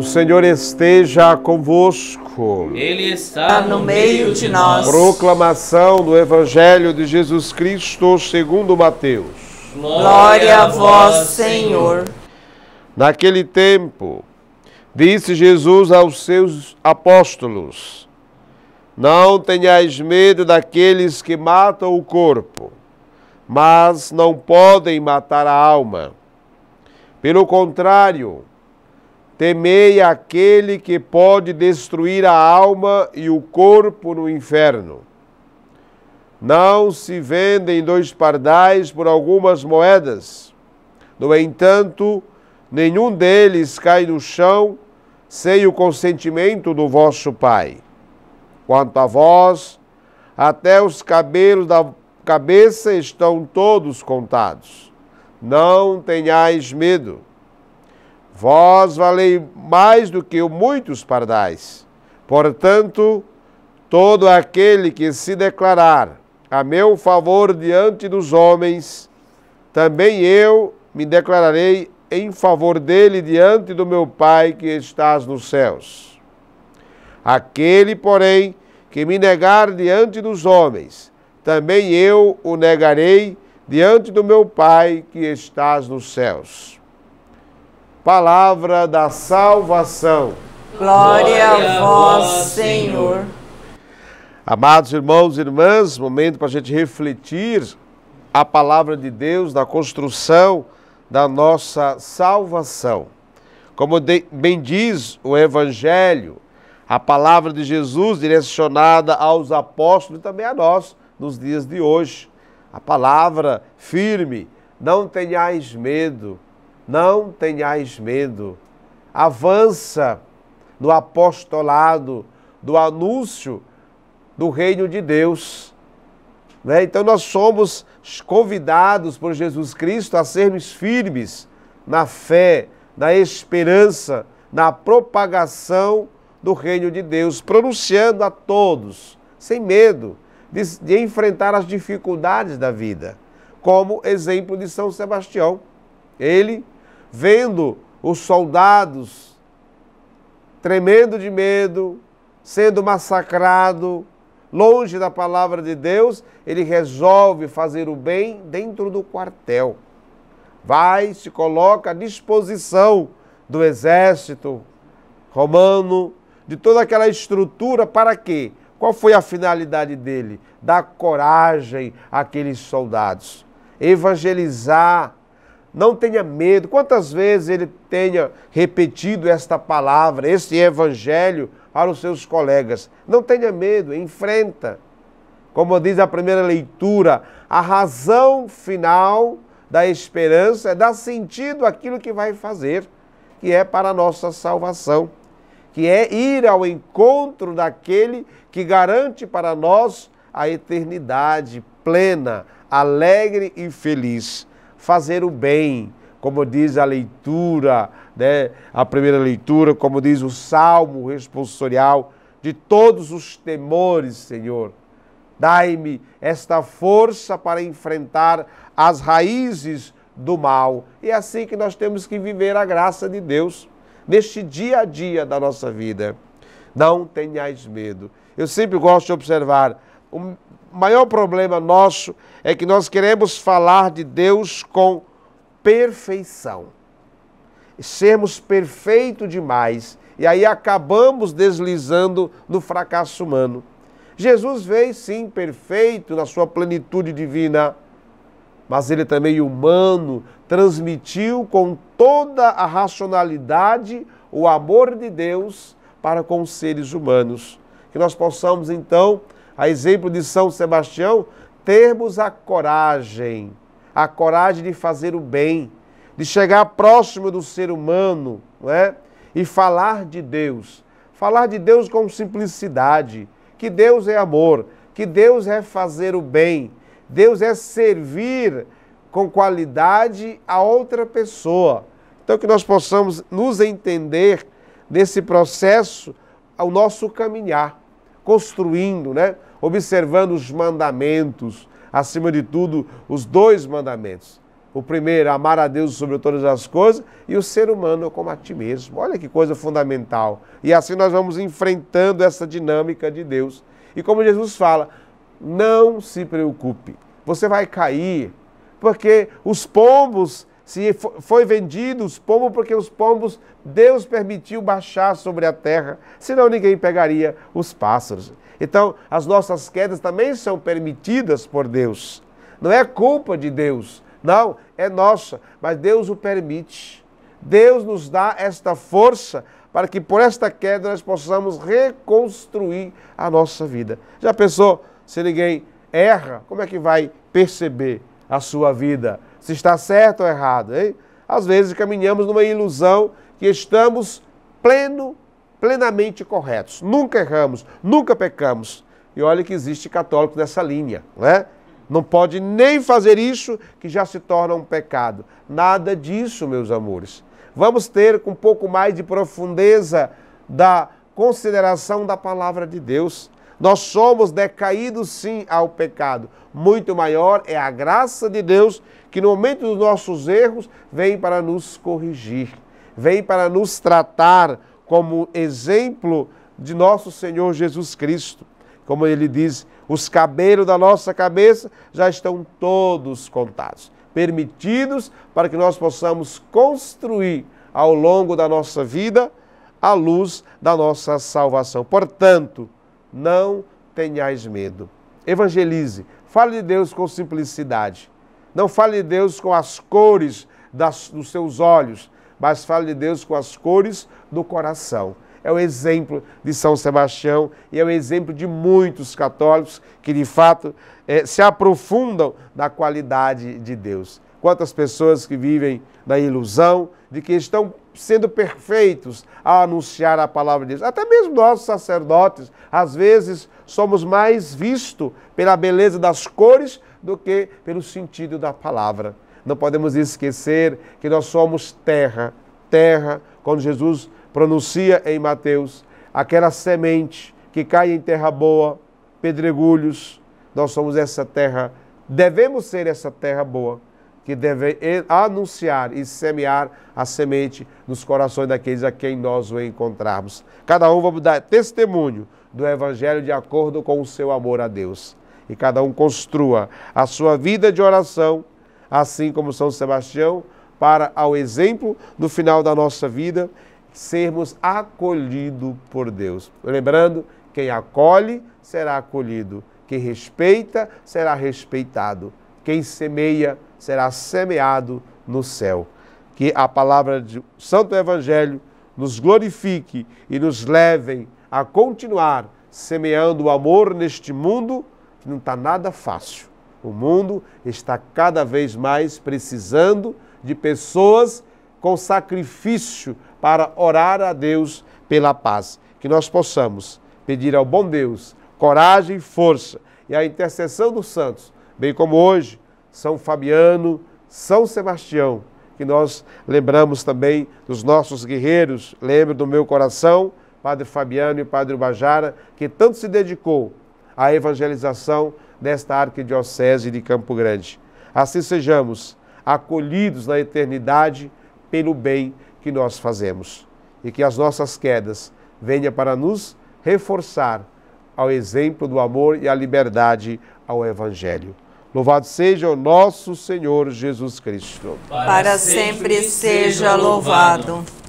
O Senhor esteja convosco. Ele está no meio de nós. Proclamação do Evangelho de Jesus Cristo segundo Mateus. Glória a vós, Senhor. Naquele tempo, disse Jesus aos seus apóstolos: Não tenhais medo daqueles que matam o corpo, mas não podem matar a alma. Pelo contrário, Temei aquele que pode destruir a alma e o corpo no inferno. Não se vendem dois pardais por algumas moedas. No entanto, nenhum deles cai no chão sem o consentimento do vosso Pai. Quanto a vós, até os cabelos da cabeça estão todos contados. Não tenhais medo. Vós valei mais do que muitos pardais. Portanto, todo aquele que se declarar a meu favor diante dos homens, também eu me declararei em favor dele diante do meu Pai que estás nos céus. Aquele, porém, que me negar diante dos homens, também eu o negarei diante do meu Pai que estás nos céus. Palavra da salvação. Glória a vós, Senhor. Amados irmãos e irmãs, momento para a gente refletir a palavra de Deus na construção da nossa salvação. Como bem diz o Evangelho, a palavra de Jesus direcionada aos apóstolos e também a nós nos dias de hoje. A palavra firme, não tenhais medo não tenhais medo. Avança no apostolado, do anúncio do reino de Deus. Né? Então nós somos convidados por Jesus Cristo a sermos firmes na fé, na esperança, na propagação do reino de Deus, pronunciando a todos, sem medo, de, de enfrentar as dificuldades da vida, como exemplo de São Sebastião. Ele vendo os soldados tremendo de medo, sendo massacrado, longe da palavra de Deus, ele resolve fazer o bem dentro do quartel. Vai, se coloca à disposição do exército romano, de toda aquela estrutura, para quê? Qual foi a finalidade dele? Dar coragem àqueles soldados, evangelizar não tenha medo. Quantas vezes ele tenha repetido esta palavra, este evangelho para os seus colegas. Não tenha medo, enfrenta. Como diz a primeira leitura, a razão final da esperança é dar sentido àquilo que vai fazer, que é para a nossa salvação, que é ir ao encontro daquele que garante para nós a eternidade plena, alegre e feliz fazer o bem, como diz a leitura, né, a primeira leitura, como diz o salmo responsorial, de todos os temores, Senhor. Dai-me esta força para enfrentar as raízes do mal. E é assim que nós temos que viver a graça de Deus neste dia a dia da nossa vida. Não tenhais medo. Eu sempre gosto de observar o maior problema nosso é que nós queremos falar de Deus com perfeição. Sermos perfeito demais. E aí acabamos deslizando no fracasso humano. Jesus veio sim perfeito na sua plenitude divina, mas ele também humano, transmitiu com toda a racionalidade o amor de Deus para com os seres humanos. Que nós possamos então a exemplo de São Sebastião, termos a coragem, a coragem de fazer o bem, de chegar próximo do ser humano, não é? E falar de Deus. Falar de Deus com simplicidade, que Deus é amor, que Deus é fazer o bem, Deus é servir com qualidade a outra pessoa. Então que nós possamos nos entender nesse processo, ao nosso caminhar construindo, né? observando os mandamentos, acima de tudo, os dois mandamentos. O primeiro, amar a Deus sobre todas as coisas, e o ser humano como a ti mesmo. Olha que coisa fundamental. E assim nós vamos enfrentando essa dinâmica de Deus. E como Jesus fala, não se preocupe, você vai cair, porque os pombos se foi vendido os pombos, porque os pombos Deus permitiu baixar sobre a terra, senão ninguém pegaria os pássaros. Então, as nossas quedas também são permitidas por Deus. Não é culpa de Deus, não, é nossa, mas Deus o permite. Deus nos dá esta força para que por esta queda nós possamos reconstruir a nossa vida. Já pensou se ninguém erra, como é que vai perceber a sua vida? se está certo ou errado. Hein? Às vezes caminhamos numa ilusão que estamos pleno, plenamente corretos. Nunca erramos, nunca pecamos. E olha que existe católico nessa linha, né? Não pode nem fazer isso que já se torna um pecado. Nada disso, meus amores. Vamos ter com um pouco mais de profundeza da consideração da palavra de Deus. Nós somos decaídos sim ao pecado. Muito maior é a graça de Deus que no momento dos nossos erros vem para nos corrigir, vem para nos tratar como exemplo de nosso Senhor Jesus Cristo. Como ele diz, os cabelos da nossa cabeça já estão todos contados, permitidos para que nós possamos construir ao longo da nossa vida a luz da nossa salvação. Portanto, não tenhais medo. Evangelize. Fale de Deus com simplicidade. Não fale de Deus com as cores das, dos seus olhos, mas fale de Deus com as cores do coração. É o exemplo de São Sebastião e é o exemplo de muitos católicos que, de fato, é, se aprofundam na qualidade de Deus. Quantas pessoas que vivem na ilusão de que estão sendo perfeitos a anunciar a palavra de Deus. Até mesmo nós, sacerdotes, às vezes somos mais vistos pela beleza das cores do que pelo sentido da palavra. Não podemos esquecer que nós somos terra. Terra, quando Jesus pronuncia em Mateus, aquela semente que cai em terra boa, pedregulhos, nós somos essa terra. Devemos ser essa terra boa que deve anunciar e semear a semente nos corações daqueles a quem nós o encontrarmos. Cada um vamos dar testemunho do Evangelho de acordo com o seu amor a Deus. E cada um construa a sua vida de oração, assim como São Sebastião, para, ao exemplo do final da nossa vida, sermos acolhidos por Deus. Lembrando, quem acolhe será acolhido, quem respeita será respeitado. Quem semeia será semeado no céu. Que a palavra do Santo Evangelho nos glorifique e nos leve a continuar semeando o amor neste mundo que não está nada fácil. O mundo está cada vez mais precisando de pessoas com sacrifício para orar a Deus pela paz. Que nós possamos pedir ao bom Deus coragem e força e a intercessão dos santos bem como hoje São Fabiano, São Sebastião, que nós lembramos também dos nossos guerreiros. Lembro do meu coração, Padre Fabiano e Padre Bajara, que tanto se dedicou à evangelização desta arquidiocese de Campo Grande. Assim sejamos acolhidos na eternidade pelo bem que nós fazemos e que as nossas quedas venham para nos reforçar ao exemplo do amor e à liberdade ao Evangelho. Louvado seja o nosso Senhor Jesus Cristo. Para sempre seja louvado.